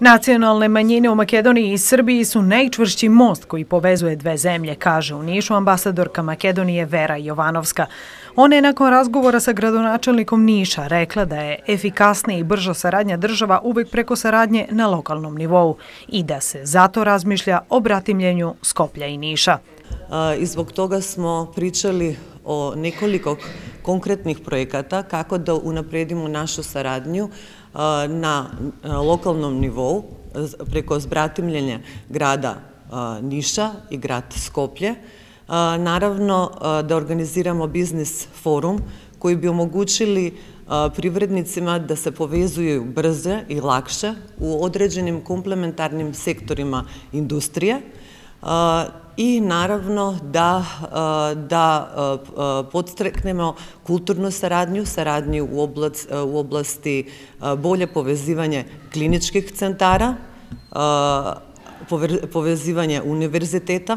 Nacionalne manjine u Makedoniji i Srbiji su najčvršći most koji povezuje dve zemlje, kaže u Nišu ambasadorka Makedonije Vera Jovanovska. Ona je nakon razgovora sa gradonačelnikom Niša rekla da je efikasnija i brža saradnja država uvek preko saradnje na lokalnom nivou i da se zato razmišlja o bratimljenju Skoplja i Niša. I zbog toga smo pričali o nekoliko конкретних проеката како да унапредиме нашу сарадњу на локалном ниво преку збратимљење града Ниша и град Скопје, Наравно да организирамо бизнес форум кој би омогучили привредницима да се повезуваат брзе и лакше у одредеnim комплементарним секторима индустрија i naravno da, e, da e, e, podstreknemo kulturnu saradnju, saradnju u, u oblasti bolje povezivanje kliničkih centara, povezivanje univerziteta,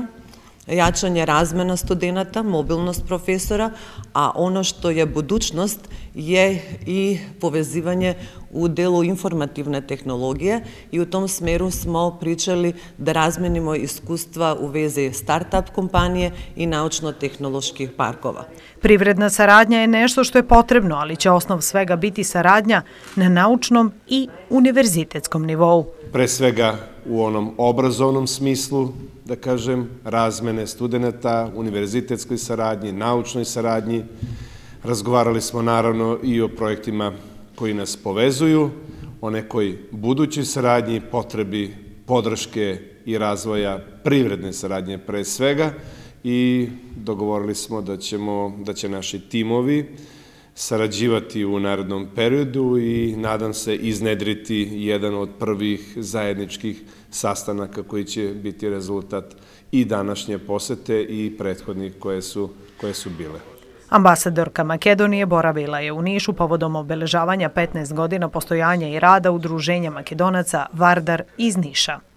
јачање размена студената, мобилност професора, а оно што е будучност е и повезивање у делу информативна технологија и у том смеру смо причали да разменимо искуства у везе стартап компанија и научно-технолошки паркова. Привредна сарадња е нешто што е потребно, али ќе основ свега бити сарадња на научном и универзитетском нивоу. Пре свега u onom obrazovnom smislu, da kažem, razmene studenta, univerzitetskoj saradnji, naučnoj saradnji. Razgovarali smo naravno i o projektima koji nas povezuju, o nekoj budućoj saradnji, potrebi podrške i razvoja privredne saradnje pre svega i dogovorili smo da, ćemo, da će naši timovi sarađivati u narodnom periodu i nadam se iznedriti jedan od prvih zajedničkih sastanaka koji će biti rezultat i današnje posete i prethodnih koje su, koje su bile. Ambasadorka Makedonije boravila je u Nišu povodom obeležavanja 15 godina postojanja i rada Udruženja Makedonaca Vardar iz Niša.